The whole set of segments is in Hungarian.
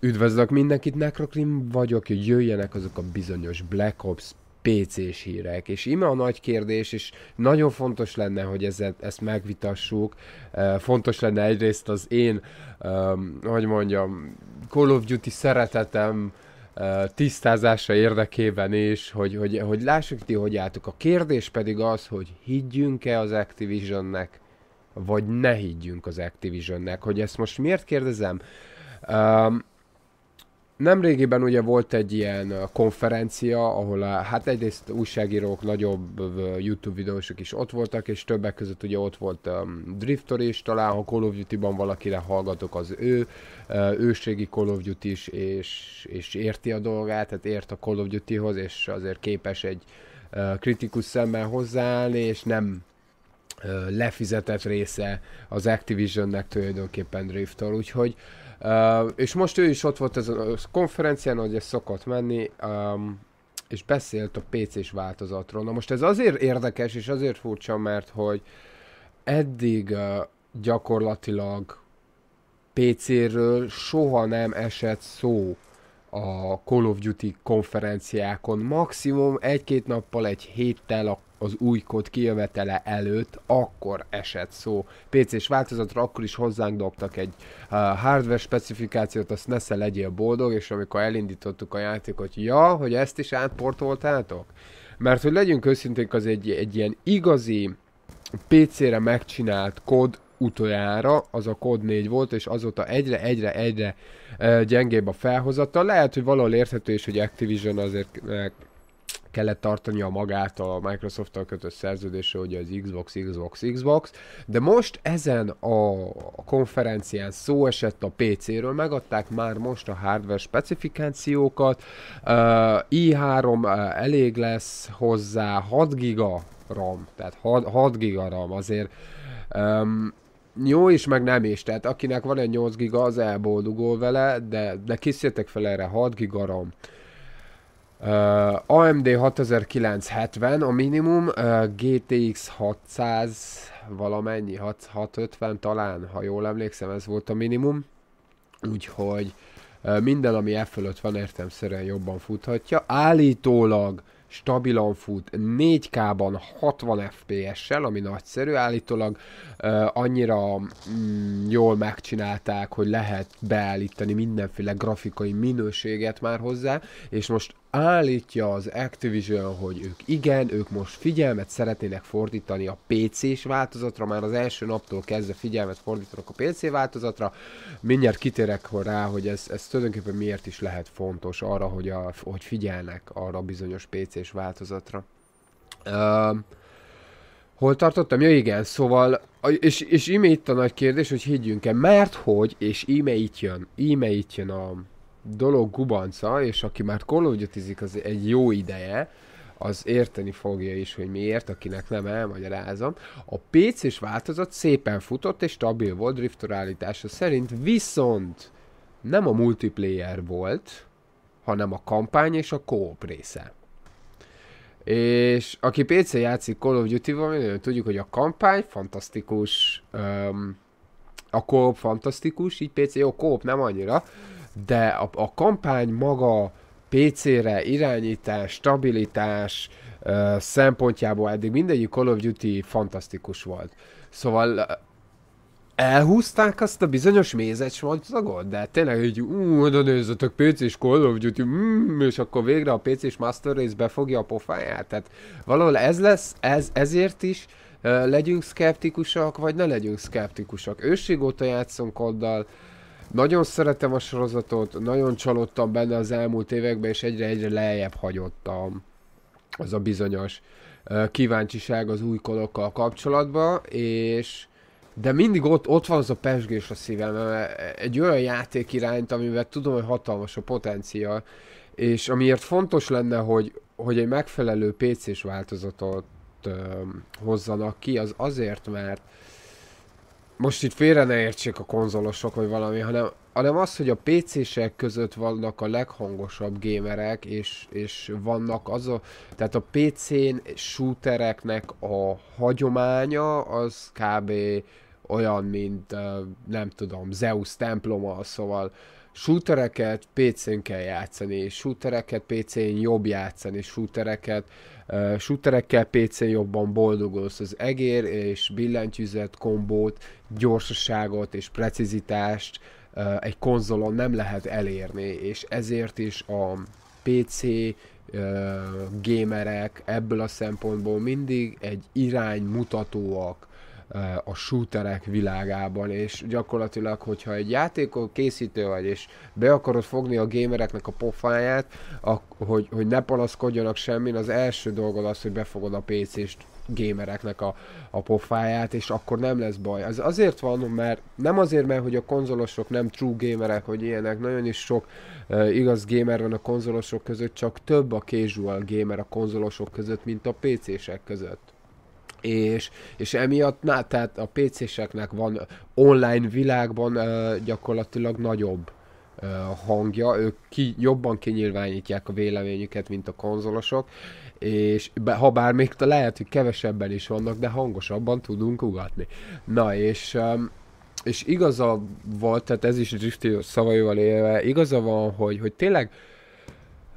Üdvözlök mindenkit, Necrokrim vagyok, hogy jöjjenek azok a bizonyos Black Ops PC-s hírek. És ime a nagy kérdés, és nagyon fontos lenne, hogy ezzel, ezt megvitassuk. E, fontos lenne egyrészt az én, e, hogy mondjam, Call of Duty szeretetem, tisztázása érdekében is, hogy, hogy, hogy lássuk ti, hogy álltok. A kérdés pedig az, hogy higgyünk-e az Activisionnek, vagy ne higgyünk az Activisionnek. Hogy ezt most miért kérdezem? Um, Nemrégiben ugye volt egy ilyen konferencia, ahol a, hát egyrészt újságírók, nagyobb YouTube videósok is ott voltak, és többek között ugye ott volt um, Driftor is, talán ha Call of Duty-ban valakire hallgatok, az ő uh, őségi Call of Duty is, és, és érti a dolgát, tehát ért a Call of Duty-hoz, és azért képes egy uh, kritikus szemmel hozzáállni, és nem uh, lefizetett része az Activision-nek tulajdonképpen Driftor, úgyhogy uh, Uh, és most ő is ott volt ezen a konferencián, ahogy ez szokott menni, um, és beszélt a PC-s változatról. Na most ez azért érdekes, és azért furcsa, mert hogy eddig uh, gyakorlatilag PC-ről soha nem esett szó a Call of Duty konferenciákon. Maximum egy-két nappal, egy héttel a az új kód kijövetele előtt, akkor esett szó. PC-s változatra akkor is hozzánk dobtak egy uh, hardware specifikációt, azt nesze legyél boldog, és amikor elindítottuk a játékot, ja, hogy ezt is átportoltátok? Mert hogy legyünk őszinték, az egy, egy ilyen igazi PC-re megcsinált kód utoljára, az a kód 4 volt, és azóta egyre, egyre, egyre uh, gyengébb a felhozata. Lehet, hogy valahol érthető is, hogy Activision azért eh, kellett tartania magát a Microsoft-tal kötött szerződésre, hogy az Xbox, Xbox, Xbox, de most ezen a konferencián szó esett a PC-ről, megadták már most a hardware specifikációkat, uh, i3 elég lesz hozzá 6 giga RAM, tehát 6, 6 giga RAM azért um, jó is, meg nem is. Tehát akinek van egy 8 giga, az elboldogol vele, de, de készítek fel erre 6 giga RAM. Uh, Uh, AMD 6970 a minimum, uh, GTX 600 valamennyi, 6, 650 talán, ha jól emlékszem, ez volt a minimum. Úgyhogy uh, minden, ami e fölött van, értemszerűen jobban futhatja. Állítólag stabilan fut 4K-ban 60 FPS-sel, ami nagyszerű, állítólag uh, annyira mm, jól megcsinálták, hogy lehet beállítani mindenféle grafikai minőséget már hozzá, és most állítja az Activision, hogy ők igen, ők most figyelmet szeretnének fordítani a PC-s változatra, már az első naptól kezdve figyelmet fordítanak a PC változatra. Mindjárt kitérek rá, hogy ez, ez tulajdonképpen miért is lehet fontos arra, hogy, a, hogy figyelnek arra bizonyos PC-s változatra. Uh, Hol tartottam? Ja igen, szóval, és, és íme itt a nagy kérdés, hogy higgyünk-e, mert hogy, és íme itt jön, íme itt jön a, dolog gubanca, és aki már kológyatizik az egy jó ideje, az érteni fogja is, hogy miért, akinek nem elmagyarázom. A PC-s változat szépen futott és stabil volt driftor állítása szerint, viszont nem a multiplayer volt, hanem a kampány és a co-op része. És aki PC játszik Call of Duty-val, tudjuk, hogy a kampány fantasztikus, um, a co-op fantasztikus, így PC, jó, co-op nem annyira, de a, a kampány maga PC-re irányítás, stabilitás uh, szempontjából eddig mindegyik Call of Duty fantasztikus volt. Szóval elhúzták azt a bizonyos mézecsvagzagot, de tényleg, hogy oda nézzetek, pc és Call of Duty, mm, és akkor végre a pc és Master Race befogja a pofáját. Tehát valahol ez lesz, ez, ezért is uh, legyünk szkeptikusak, vagy ne legyünk szkeptikusak. Őség óta játszunk oddal, uh, nagyon szeretem a sorozatot, nagyon csalódtam benne az elmúlt években, és egyre-egyre lejjebb hagyottam az a bizonyos kíváncsiság az új kolokkal kapcsolatban, és de mindig ott, ott van az a pesgés a szívem, egy olyan játék irányt, amivel tudom, hogy hatalmas a potenciál, és amiért fontos lenne, hogy, hogy egy megfelelő PC-s változatot ö, hozzanak ki, az azért, mert most itt félre ne értsék a konzolosok vagy valami, hanem, hanem az, hogy a PC-sek között vannak a leghangosabb gémerek, és, és vannak az a, tehát a PC-n shootereknek a hagyománya az kb olyan, mint nem tudom, Zeus temploma, szóval shootereket PC-n kell játszani, shootereket PC-n jobb játszani, shootereket uh, shooterekkel PC-n jobban boldogulsz az egér és billentyűzet kombót, gyorsaságot és precizitást uh, egy konzolon nem lehet elérni, és ezért is a PC uh, gamerek ebből a szempontból mindig egy irány mutatóak a shooterek világában, és gyakorlatilag, hogyha egy játékok készítő vagy, és be akarod fogni a gamereknek a pofáját, a, hogy, hogy ne panaszkodjanak semmin, az első dolgod az, hogy befogod a PC-s gamereknek a, a pofáját, és akkor nem lesz baj. Ez azért van, mert nem azért, mert hogy a konzolosok nem true gamerek, hogy ilyenek, nagyon is sok e, igaz gamer van a konzolosok között, csak több a casual gamer a konzolosok között, mint a PC-sek között és, és emiatt na, tehát a PC-seknek van online világban uh, gyakorlatilag nagyobb uh, hangja, ők ki, jobban kinyilvánítják a véleményüket, mint a konzolosok, és be, ha bár még lehet, hogy kevesebben is vannak, de hangosabban tudunk ugatni. Na és um, és igaza volt, tehát ez is a szavaival élve, igaza van, hogy, hogy tényleg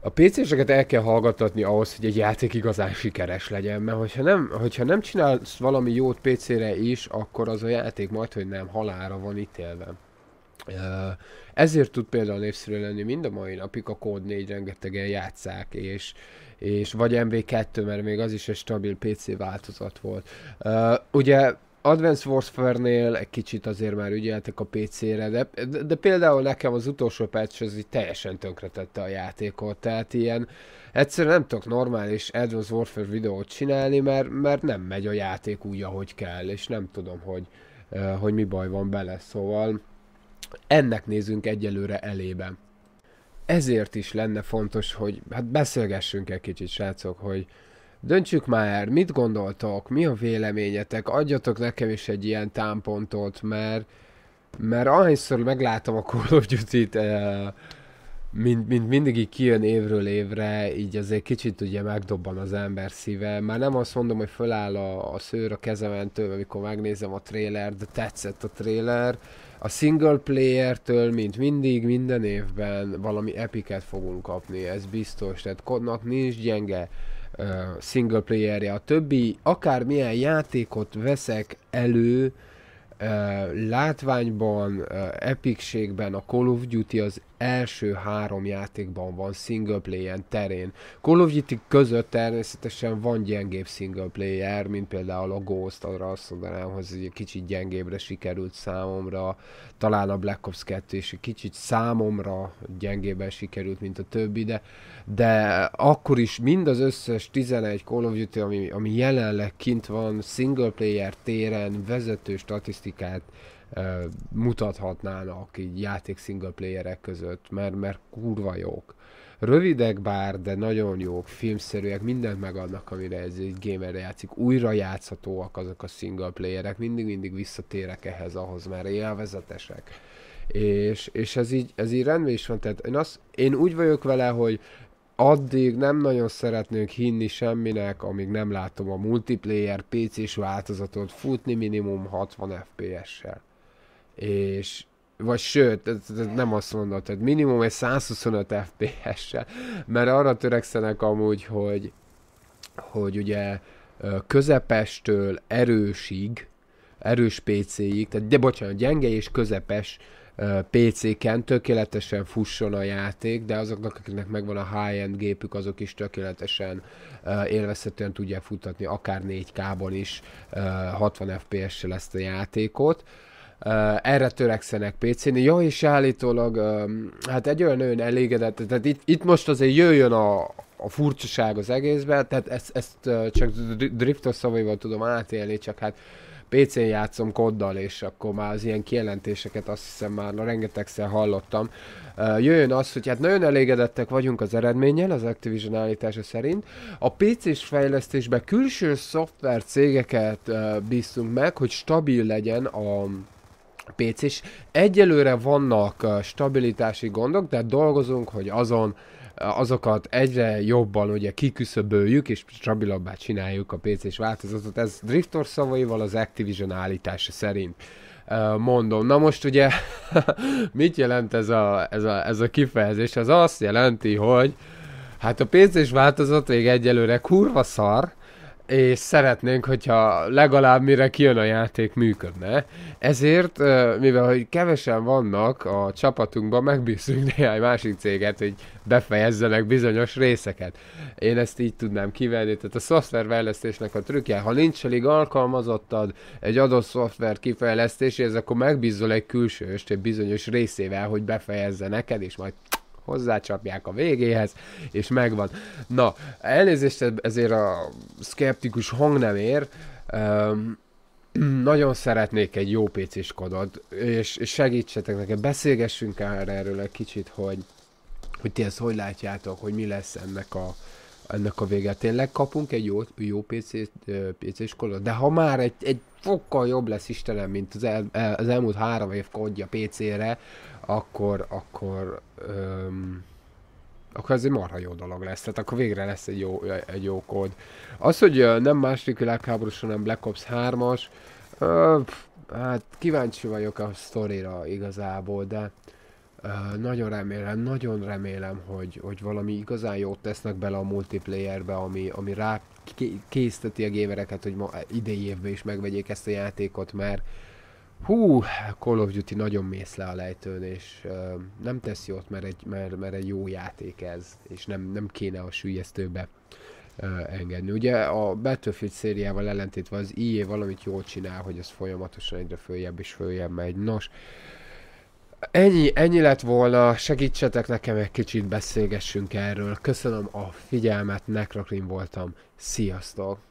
a PC-seket el kell hallgatni ahhoz, hogy egy játék igazán sikeres legyen, mert hogyha nem, hogyha nem csinálsz valami jót PC-re is, akkor az a játék majd, hogy nem halára van ítélve. Ezért tud például népszerű lenni mind a mai napig a Code 4 rengetegen játszák, és, és vagy MV2, mert még az is egy stabil PC változat volt. Ugye Advanced Warfare-nél egy kicsit azért már ügyeltek a PC-re, de, de, de például nekem az utolsó patch az így teljesen tönkretette a játékot, tehát ilyen egyszerűen nem tudok normális Advanced Warfare videót csinálni, mert, mert nem megy a játék úgy, ahogy kell, és nem tudom, hogy, hogy mi baj van bele, szóval ennek nézünk egyelőre elébe. Ezért is lenne fontos, hogy hát beszélgessünk egy kicsit, srácok, hogy, Döntsük már, mit gondoltok, mi a véleményetek, adjatok nekem is egy ilyen támpontot, mert, mert ahányszor meglátom a Call of Duty-t, eh, mint, mint mindig így kijön évről évre, így azért kicsit ugye megdobban az ember szíve. Már nem azt mondom, hogy föláll a, a szőr a kezementől, amikor megnézem a trailer, de tetszett a trailer. A single player-től, mint mindig, minden évben valami epiket fogunk kapni, ez biztos. Tehát kodnak nincs gyenge single playerje, a többi, akármilyen játékot veszek elő, látványban, epicségben a Call of Duty az első három játékban van single player terén. Call of Duty között természetesen van gyengébb single player, mint például a Ghost, arra azt mondanám, hogy egy kicsit gyengébbre sikerült számomra, talán a Black Ops 2 is egy kicsit számomra gyengében sikerült, mint a többi, de, de akkor is mind az összes 11 Call of Duty, ami, ami jelenleg kint van single player téren vezető statisztikát mutathatnának így játék single playerek között, mert, mert kurva jók. Rövidek bár, de nagyon jók, filmszerűek, mindent megadnak, amire ez egy gamer játszik. Újra játszhatóak azok a single playerek, mindig-mindig visszatérek ehhez ahhoz, mert élvezetesek. És, és ez, így, ez így rendben is van, tehát én, azt, én úgy vagyok vele, hogy addig nem nagyon szeretnék hinni semminek, amíg nem látom a multiplayer PC-s változatot futni minimum 60 FPS-sel és vagy sőt, nem azt mondod, tehát minimum egy 125 FPS-sel, mert arra törekszenek amúgy, hogy, hogy ugye közepestől erősig, erős PC-ig, tehát de bocsánat, gyenge és közepes PC-ken tökéletesen fusson a játék, de azoknak, akiknek megvan a high-end gépük, azok is tökéletesen élvezhetően tudják futtatni, akár 4K-ban is 60 FPS-sel ezt a játékot. Uh, erre törekszenek PC-n. Ja, és állítólag, uh, hát egy olyan nagyon elégedett, tehát itt, itt most azért jöjjön a, a furcsaság az egészben, tehát ezt, ezt uh, csak driftos szavaival tudom átélni, csak hát PC-n játszom koddal, és akkor már az ilyen kijelentéseket azt hiszem már na, rengetegszer hallottam. Uh, jöjjön az, hogy hát nagyon elégedettek vagyunk az eredménnyel, az Activision állítása szerint. A PC-s fejlesztésben külső szoftver cégeket uh, bíztunk meg, hogy stabil legyen a PC is. Egyelőre vannak stabilitási gondok, de dolgozunk, hogy azon azokat egyre jobban ugye kiküszöböljük és stabilabbá csináljuk a PC-s változatot. Ez Driftor szavaival az Activision állítása szerint mondom. Na most ugye mit jelent ez a, ez a, ez a kifejezés? Ez azt jelenti, hogy hát a PC-s változat még egyelőre kurva szar, és szeretnénk, hogyha legalább mire kijön a játék működne. Ezért, mivel hogy kevesen vannak a csapatunkban, megbízunk néhány másik céget, hogy befejezzenek bizonyos részeket. Én ezt így tudnám kivenni, tehát a szoftverfejlesztésnek a trükkje, ha nincs elég alkalmazottad egy adott szoftver kifejlesztéséhez, akkor megbízol egy külsőst egy bizonyos részével, hogy befejezze neked, és majd hozzácsapják a végéhez, és megvan. Na, elnézést ezért a szkeptikus ér. um, nagyon szeretnék egy jó PC-s kodot, és, és segítsetek nekem, beszélgessünk erről egy kicsit, hogy, hogy ti ezt hogy látjátok, hogy mi lesz ennek a, ennek a vége. Tényleg kapunk egy jó, jó PC, PC-s kodot, de ha már egy, egy fokkal jobb lesz Istenem, mint az, el, az elmúlt három év kodja PC-re, akkor, akkor, öm, akkor ez egy marha jó dolog lesz. Tehát akkor végre lesz egy jó, egy jó kód. Az, hogy nem második világháborús, hanem Black Ops 3-as, hát kíváncsi vagyok a sztorira igazából, de ö, nagyon remélem, nagyon remélem, hogy, hogy valami igazán jót tesznek bele a multiplayerbe, ami, ami rá készteti a gamereket, hogy ma idei évben is megvegyék ezt a játékot, mert hú, Call of Duty nagyon mész le a lejtőn, és uh, nem tesz jót, mert egy, mert, mert egy jó játék ez, és nem, nem kéne a sűjesztőbe uh, engedni. Ugye a Battlefield szériával ellentétve az IE valamit jól csinál, hogy az folyamatosan egyre följebb és följebb megy. Nos, ennyi, ennyi lett volna, segítsetek nekem egy kicsit, beszélgessünk erről. Köszönöm a figyelmet, Nekrokrin voltam, sziasztok!